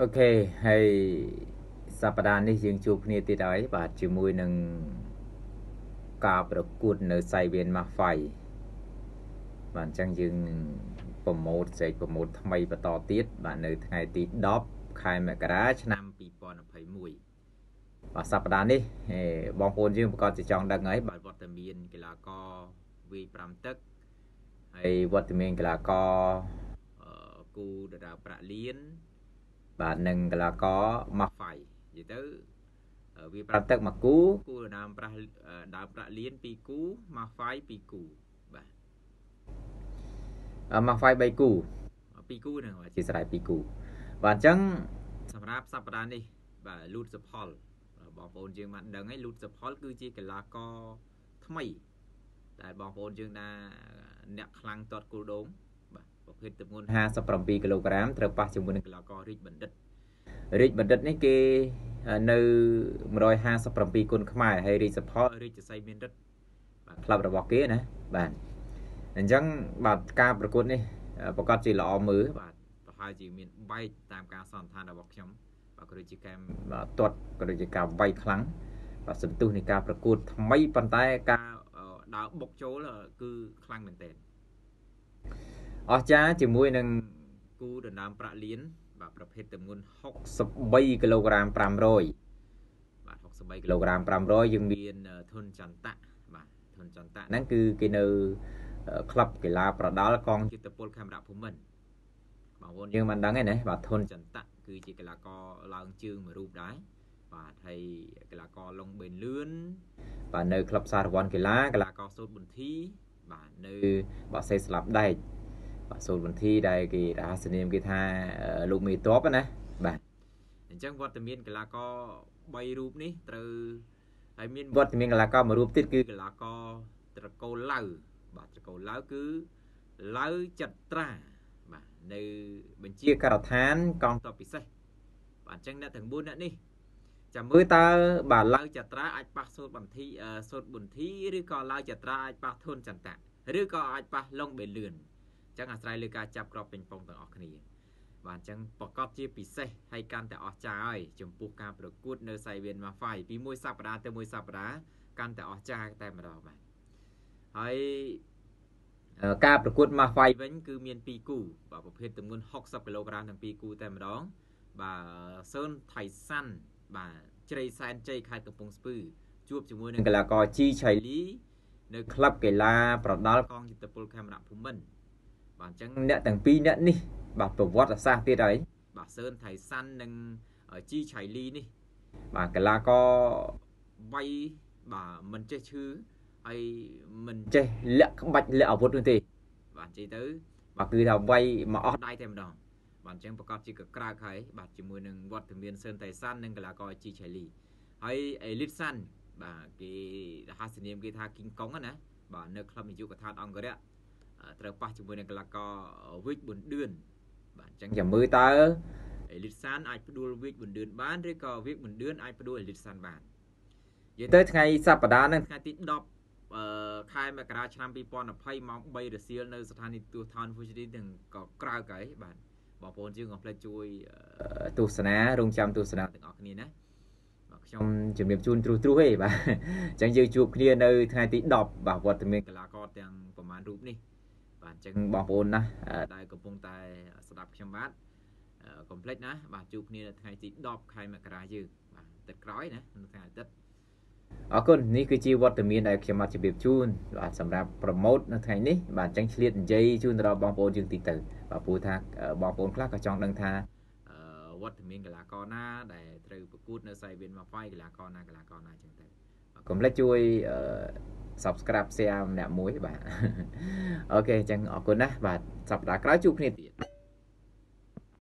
អូខេហើយសប្តាហ៍នេះយើងជួបគ្នាទៀតហើយបាទជាមួយនឹងការប្រកួតនៅសៃវៀនម៉ាហ្វៃបាទអញ្ចឹងយើងប្រម៉ូតសេកប្រម៉ូត ថ្មីបន្តទៀត បាទនៅថ្ងៃទី10ខែមករា ឆ្នាំ2021បាទសប្តាហ៍នេះ បងប្អូនយើងប្រកាសជាចង់ដឹងហើយបាទវត្តមានកីឡាករវាយ5ទឹកហើយវត្តមានកីឡាករគូតារាប្រាក់លៀនបាទនិងកីឡាករម៉ាហ្វៃនិយាយទៅវាប្រាប់ទឹកមកគូគូដើមប្រាស់ដើមប្រាក់លៀន2គូម៉ាហ្វៃ2គូបាទម៉ាហ្វៃ3គូ2គូហ្នឹងអធិស្ឋាន2គូបាទអញ្ចឹង សម្រាប់សប្តាហ៍នេះ បាទលូតសផលបងប្អូនយើងបានដឹងហើយលូតសផល គឺជាកីឡាករថ្មីដែលបងប្អូនយើងណាអ្នកខ្លាំងទាត់គូលដូងប្រភេទទម្ងន់57គីឡូក្រាមត្រូវប៉ះជាមួយនឹងកីឡាកររាជបណ្ឌិតរាជបណ្ឌិតនេះគេនៅ157គុណខ្មែរហើយរាជសផលរាជសីមានរិទ្ធបាទក្លឹបរបស់គេណាបាទអញ្ចឹងបាទការប្រកួតនេះប្រកាសជាល្អមើលបាទប្រហែលជាមានបែកតាមការសន្និដ្ឋានរបស់ខ្ញុំបាទក៏ដូចជាការទាត់ក៏ដូចជាការវាយខ្លាំងបាទសន្ទុះនៃការប្រកួត ថ្មីប៉ុន្តែការដើរបុកចូលគឺខ្លាំងមែនទែនអស្ចារ្យជាមួយនឹងគូដណ្ដើមប្រាក់លៀនបាទប្រភេទទម្ងន់63គីឡូក្រាម500បាទ63គីឡូក្រាម500យើងមានធុនចន្ទៈបាទធុនចន្ទៈហ្នឹងគឺគេនៅក្លឹបកីឡាប្រដាល់កងចិត្តពលខេមរៈភូមិន្ទបងប្អូនយើងមិនដឹងទេណាបាទធុនចន្ទៈគឺជាកីឡាករឡើងជើងមួយរូបដែរបាទហើយកីឡាករឡុងបេនលឿនបាទនៅក្លឹបសារវ័នកីឡាកីឡាករសូតប៊ុនធីបាទនៅបាសេស្លាប់ដែកសូត្រពន្ធីដែលគេរហស្សនាមគេថាលោកមេតបណាបាទអញ្ចឹងវត្តមានកីឡាករ3រូបនេះត្រូវហើយមានវត្តមានកីឡាករមួយរូបទៀតគឺកីឡាករត្រកូលឡៅបាទត្រកូលឡៅគឺឡៅចត្រាបាទនៅបញ្ជាការដ្ឋានកងទ័ពពិសេសបាទអញ្ចឹងអ្នកទាំង4អ្នកនេះ ចាំមើលតើបាទឡៅចត្រាអាចប៉ះសូត្របន្ទីសូត្របន្ទីឬក៏ឡៅចត្រាអាចប៉ះធនចន្ទៈឬក៏អាចប៉ះលងបេលឿនអញ្ចឹងអាស្រ័យលើការចាប់ក្របពេញប៉ុងទាំងអស់គ្នាបាទអញ្ចឹងប្រកបជាពិសេសហើយកាន់តែអស្ចារ្យហើយចំពោះការប្រកួត នៅសៃវៀនម៉ាហ្វាយពីមួយសប្តាហ៍ទៅមួយសប្តាហ៍កាន់តែអស្ចារ្យតែម្ដងបាទហើយការប្រកួតម៉ាហ្វាយវិញគឺមាន2គូបាទប្រភេទទម្ងន់60គីឡូក្រាមទាំង2គូតែម្ដងបាទស៊ើនថៃសាន់បាទជ្រៃសែនជ័យខេត្តកំពង់ស្ពឺជួបជាមួយនឹងកីឡាករជីឆៃលីនៅក្លឹបកីឡា ប្រដាល់កងយុទ្ធពលខេមរៈភូមិន្ទបាទអញ្ចឹងអ្នកទាំងពីរអ្នកនេះបាទប្រវត្តិសាស្ត្រទៀតហើយបាទសឿនថៃសាន់និងជីឆៃលីនេះបាទកីឡាករវ័យបាទមិនចេះឈឺហើយមិនចេះលាក់ក្បាច់លាក់អាវុធនោះទេបាទនិយាយទៅបាទគឺថាវ័យមកអស់ដៃតែម្ដងបាទអញ្ចឹងប្រកាសជាកក្រើកហើយបាទជាមួយនឹងវត្តមានសឿនតៃសាននិងកីឡាករជីឆៃលីហើយអេលីតសានបាទគេហៅសនាមគេថា King Kong ណាបាទនៅក្លឹបនយោបាយកថាអង្គរៈត្រូវប៉ះជាមួយនឹងកីឡាករវិចប៊ុនឌឿនបាទអញ្ចឹងចាំមើលតើអេលីតសានអាចផ្ដួលវិចប៊ុនឌឿនបានឬក៏វិចប៊ុនឌឿនអាចផ្ដួលអេលីតសានបាននិយាយទៅថ្ងៃសប្តាហ៍នឹងថ្ងៃទី10ខែមករាឆ្នាំ2020ម៉ោង3រសៀលនៅស្ថានីយទូត Town Fuji ទាំងក៏ក្រៅកែបាទបងប្អូនយើងកុំភ្លេចជួយទស្សនារងចាំទស្សនាទាំងអស់គ្នាណាបាទខ្ញុំជំរាបជូនទ្រុសទ្រុសទេបាទអញ្ចឹងយើងជួបគ្នានៅថ្ងៃទី10បាទវត្តមានកីឡាករទាំងប្រហែលរូបនេះបាទអញ្ចឹងបងប្អូនណាដែលកំពុងតែស្ដាប់ខ្ញុំបាទកុំភ្លេចណា បាទជួបគ្នានៅថ្ងៃទី10ខែមករាយើងបាទទឹកក្រោយណានៅថ្ងៃអាទិត្យអរគុណនេះគឺជាវត្តមានដែលខ្ញុំមកជម្រាបជូនបាទសម្រាប់ប្រម៉ូតនៅថ្ងៃនេះបាទអញ្ចឹងឆ្លៀតនិយាយជូនទៅដល់បងប្អូនយើងទីទៅបាទព្រោះថាបងប្អូនខ្លះក៏ចង់ដឹងថាវត្តមានកីឡាករណាដែលត្រូវប្រកួតនៅសាយវៀនមកហ្វាយកីឡាករណាកីឡាករណាអញ្ចឹងទៅកុំភ្លេចជួយ subscribe share ម្នាក់មួយបាទអូខេអញ្ចឹងអរគុណណាស់បាទសប្តាហ៍ក្រោយជួបគ្នាទៀត